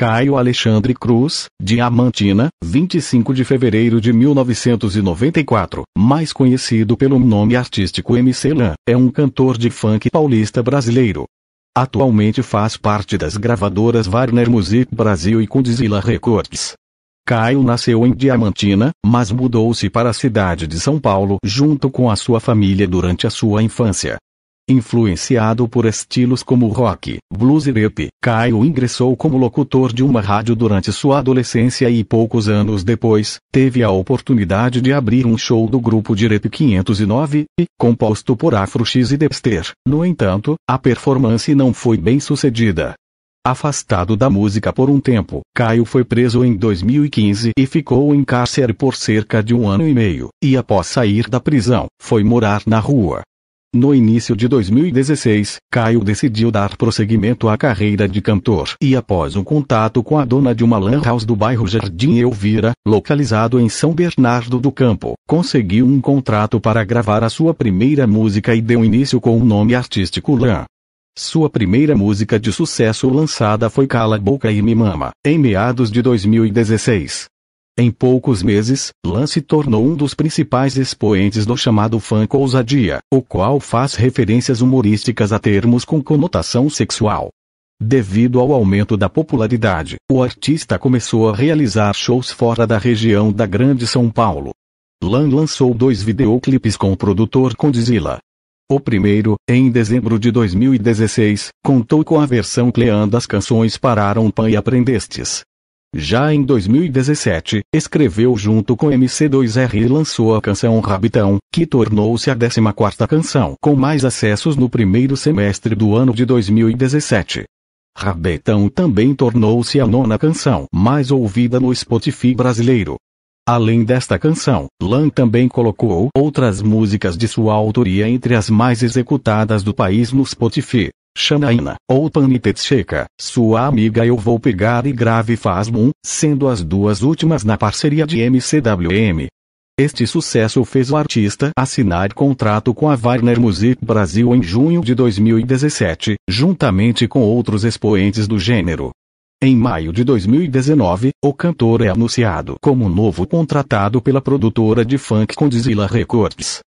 Caio Alexandre Cruz, Diamantina, 25 de fevereiro de 1994, mais conhecido pelo nome artístico MC Lan, é um cantor de funk paulista brasileiro. Atualmente faz parte das gravadoras Warner Music Brasil e Condzilla Records. Caio nasceu em Diamantina, mas mudou-se para a cidade de São Paulo junto com a sua família durante a sua infância. Influenciado por estilos como rock, blues e rap, Caio ingressou como locutor de uma rádio durante sua adolescência e poucos anos depois, teve a oportunidade de abrir um show do grupo de rap 509, composto por Afro X e Dexter. No entanto, a performance não foi bem sucedida. Afastado da música por um tempo, Caio foi preso em 2015 e ficou em cárcere por cerca de um ano e meio, e após sair da prisão, foi morar na rua. No início de 2016, Caio decidiu dar prosseguimento à carreira de cantor e após um contato com a dona de uma lan house do bairro Jardim Elvira, localizado em São Bernardo do Campo, conseguiu um contrato para gravar a sua primeira música e deu início com o nome artístico Lan. Sua primeira música de sucesso lançada foi Cala Boca e Me Mama, em meados de 2016. Em poucos meses, Lan se tornou um dos principais expoentes do chamado funk ousadia, o qual faz referências humorísticas a termos com conotação sexual. Devido ao aumento da popularidade, o artista começou a realizar shows fora da região da Grande São Paulo. Lan lançou dois videoclipes com o produtor Condizila. O primeiro, em dezembro de 2016, contou com a versão Clean das canções Pararam Pan e Aprendestes. Já em 2017, escreveu junto com MC2R e lançou a canção Rabitão, que tornou-se a 14ª canção com mais acessos no primeiro semestre do ano de 2017. Rabetão também tornou-se a nona canção mais ouvida no Spotify brasileiro. Além desta canção, Lan também colocou outras músicas de sua autoria entre as mais executadas do país no Spotify. Xanaína, ou Panitetsheka, sua amiga Eu Vou Pegar e Grave Faz boom, sendo as duas últimas na parceria de MCWM. Este sucesso fez o artista assinar contrato com a Warner Music Brasil em junho de 2017, juntamente com outros expoentes do gênero. Em maio de 2019, o cantor é anunciado como novo contratado pela produtora de funk Condzilla Records.